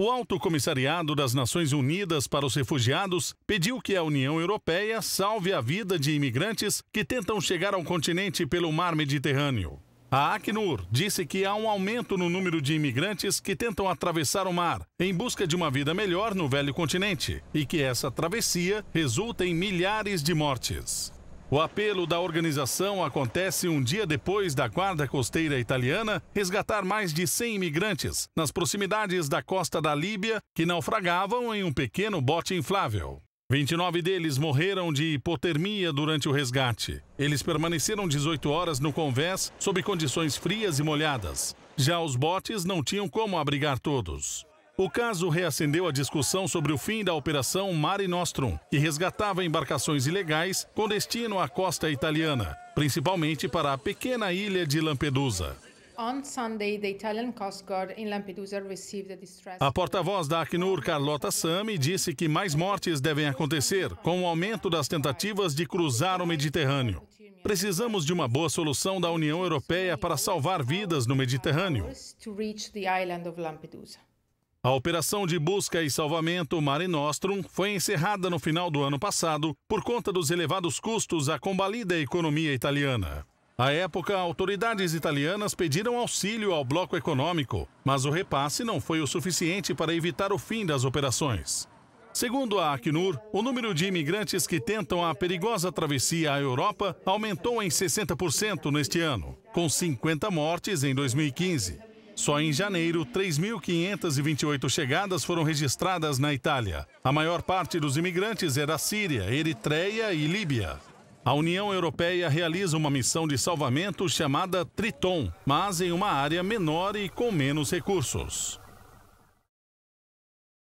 O Alto Comissariado das Nações Unidas para os Refugiados pediu que a União Europeia salve a vida de imigrantes que tentam chegar ao continente pelo mar Mediterrâneo. A Acnur disse que há um aumento no número de imigrantes que tentam atravessar o mar em busca de uma vida melhor no velho continente e que essa travessia resulta em milhares de mortes. O apelo da organização acontece um dia depois da Guarda Costeira Italiana resgatar mais de 100 imigrantes nas proximidades da costa da Líbia que naufragavam em um pequeno bote inflável. 29 deles morreram de hipotermia durante o resgate. Eles permaneceram 18 horas no convés sob condições frias e molhadas. Já os botes não tinham como abrigar todos. O caso reacendeu a discussão sobre o fim da Operação Mare Nostrum, que resgatava embarcações ilegais com destino à costa italiana, principalmente para a pequena ilha de Lampedusa. A porta-voz da Acnur, Carlota Sami, disse que mais mortes devem acontecer com o aumento das tentativas de cruzar o Mediterrâneo. Precisamos de uma boa solução da União Europeia para salvar vidas no Mediterrâneo. A operação de busca e salvamento Mare Nostrum foi encerrada no final do ano passado por conta dos elevados custos à combalida economia italiana. À época, autoridades italianas pediram auxílio ao bloco econômico, mas o repasse não foi o suficiente para evitar o fim das operações. Segundo a Acnur, o número de imigrantes que tentam a perigosa travessia à Europa aumentou em 60% neste ano, com 50 mortes em 2015. Só em janeiro, 3.528 chegadas foram registradas na Itália. A maior parte dos imigrantes era é Síria, Eritreia e Líbia. A União Europeia realiza uma missão de salvamento chamada Triton, mas em uma área menor e com menos recursos.